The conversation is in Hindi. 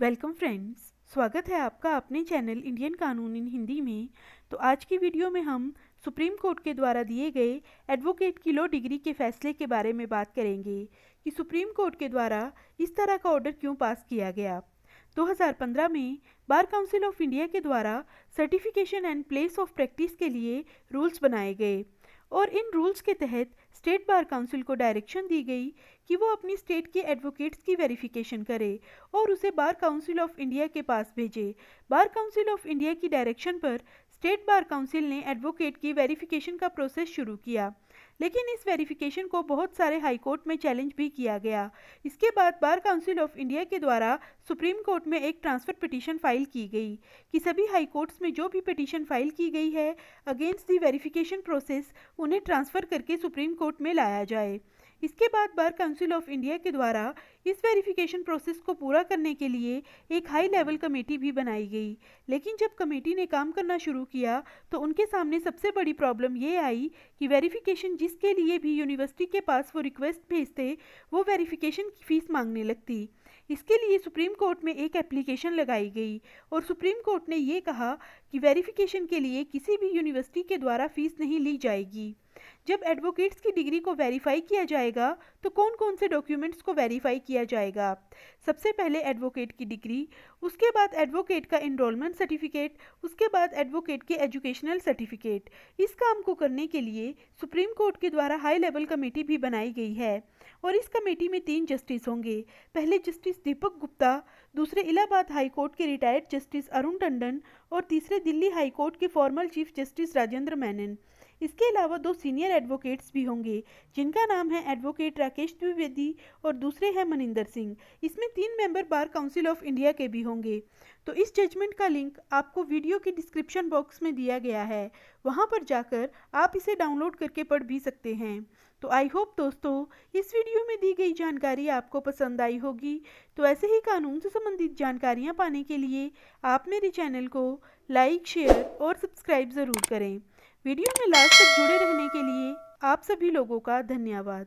वेलकम फ्रेंड्स स्वागत है आपका अपने चैनल इंडियन कानून इन हिंदी में तो आज की वीडियो में हम सुप्रीम कोर्ट के द्वारा दिए गए एडवोकेट की लो डिग्री के फैसले के बारे में बात करेंगे कि सुप्रीम कोर्ट के द्वारा इस तरह का ऑर्डर क्यों पास किया गया 2015 में बार काउंसिल ऑफ इंडिया के द्वारा certification and place of practice के लिए रूल्स बनाए गए और इन रूल्स के तहत स्टेट बार काउंसिल को डायरेक्शन दी गई कि वो अपनी स्टेट के एडवोकेट्स की वेरिफिकेशन करे और उसे बार काउंसिल ऑफ इंडिया के पास भेजे बार काउंसिल ऑफ इंडिया की डायरेक्शन पर स्टेट बार काउंसिल ने एडवोकेट की वेरिफिकेशन का प्रोसेस शुरू किया लेकिन इस वेरिफिकेशन को बहुत सारे हाई कोर्ट में चैलेंज भी किया गया इसके बाद बार काउंसिल ऑफ इंडिया के द्वारा सुप्रीम कोर्ट में एक ट्रांसफ़र पिटीशन फाइल की गई कि सभी हाई कोर्ट्स में जो भी पिटीशन फाइल की गई है अगेंस्ट दी वेरिफिकेशन प्रोसेस उन्हें ट्रांसफ़र करके सुप्रीम कोर्ट में लाया जाए इसके बाद बार काउंसिल ऑफ इंडिया के द्वारा इस वेरिफिकेशन प्रोसेस को पूरा करने के लिए एक हाई लेवल कमेटी भी बनाई गई लेकिन जब कमेटी ने काम करना शुरू किया तो उनके सामने सबसे बड़ी प्रॉब्लम ये आई कि वेरिफिकेशन जिसके लिए भी यूनिवर्सिटी के पास वो रिक्वेस्ट भेजते वो वेरिफिकेशन की फ़ीस मांगने लगती इसके लिए सुप्रीम कोर्ट में एक एप्लीकेशन लगाई गई और सुप्रीम कोर्ट ने ये कहा कि वेरिफिकेशन के लिए किसी भी यूनिवर्सिटी के द्वारा फ़ीस नहीं ली जाएगी जब एडवोकेट्स की डिग्री को वेरीफाई किया जाएगा तो कौन कौन से डॉक्यूमेंट्स को वेरीफाई किया जाएगा सबसे पहले एडवोकेट की डिग्री उसके बाद एडवोकेट का इनरोलमेंट सर्टिफिकेट उसके बाद एडवोकेट के एजुकेशनल सर्टिफिकेट इस काम को करने के लिए सुप्रीम कोर्ट के द्वारा हाई लेवल कमेटी भी बनाई गई है और इस कमेटी में तीन जस्टिस होंगे पहले जस्टिस दीपक गुप्ता दूसरे इलाहाबाद हाई कोर्ट के रिटायर्ड जस्टिस अरुण टंडन और तीसरे दिल्ली हाई कोर्ट के formal chief justice Rajendra Menon इसके अलावा दो सीनियर एडवोकेट्स भी होंगे जिनका नाम है एडवोकेट राकेश द्विवेदी और दूसरे हैं मनिंदर सिंह इसमें तीन member bar council of India के भी होंगे तो इस जजमेंट का लिंक आपको वीडियो के डिस्क्रिप्शन बॉक्स में दिया गया है वहाँ पर जाकर आप इसे डाउनलोड करके पढ़ भी सकते हैं तो आई होप दोस्तों इस वीडियो में दी गई जानकारी आपको पसंद आई होगी तो ऐसे ही कानून से संबंधित जानकारियाँ पाने के लिए आप मेरे चैनल को लाइक शेयर और सब्सक्राइब ज़रूर करें वीडियो में लास्ट तक जुड़े रहने के लिए आप सभी लोगों का धन्यवाद